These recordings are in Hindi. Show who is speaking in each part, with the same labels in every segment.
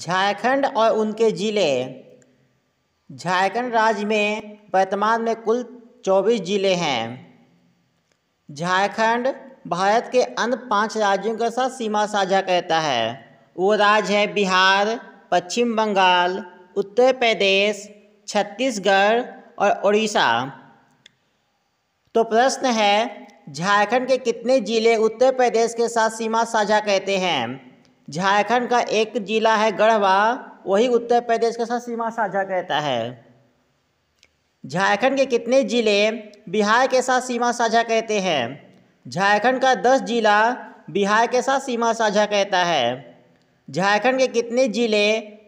Speaker 1: झारखंड और उनके ज़िले झारखंड राज्य में वर्तमान में कुल 24 ज़िले हैं झारखंड भारत के अन्य पांच राज्यों के साथ सीमा साझा करता है वो राज्य है बिहार पश्चिम बंगाल उत्तर प्रदेश छत्तीसगढ़ और उड़ीसा तो प्रश्न है झारखंड के कितने ज़िले उत्तर प्रदेश के साथ सीमा साझा करते हैं झारखंड का एक जिला है गढ़वा वही उत्तर प्रदेश के साथ सीमा साझा करता है झारखंड के कितने जिले बिहार के साथ सीमा साझा करते हैं झारखंड का दस जिला बिहार के साथ सीमा साझा करता है झारखंड के कितने जिले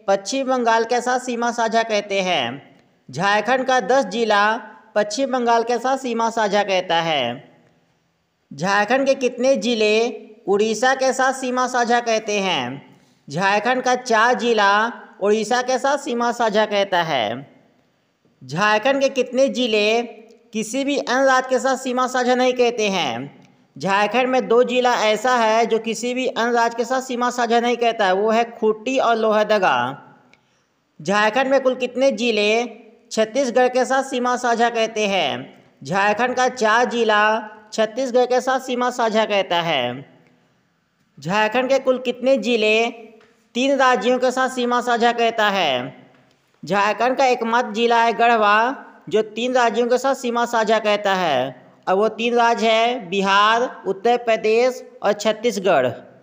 Speaker 1: पश्चिम बंगाल के साथ सीमा साझा कहते हैं झारखंड का दस जिला पश्चिम बंगाल के साथ सीमा साझा कहता है झारखंड के कितने जिले उड़ीसा के साथ सीमा साझा कहते हैं झारखंड का चार जिला उड़ीसा के साथ सीमा साझा कहता है झारखंड के कितने जिले किसी भी अन्य राज्य के साथ सीमा साझा नहीं कहते हैं झारखंड में दो जिला ऐसा है जो किसी भी अन्य राज्य के साथ सीमा साझा नहीं कहता है वो है खूटी और लोहरदगा झारखंड में कुल कितने जिले छत्तीसगढ़ के साथ सीमा साझा कहते हैं झारखंड का चार जिला छत्तीसगढ़ के साथ सीमा साझा कहता है झारखंड के कुल कितने जिले तीन राज्यों के साथ सीमा साझा करता है झारखंड का एकमात्र जिला है गढ़वा जो तीन राज्यों के साथ सीमा साझा करता है और वो तीन राज्य है बिहार उत्तर प्रदेश और छत्तीसगढ़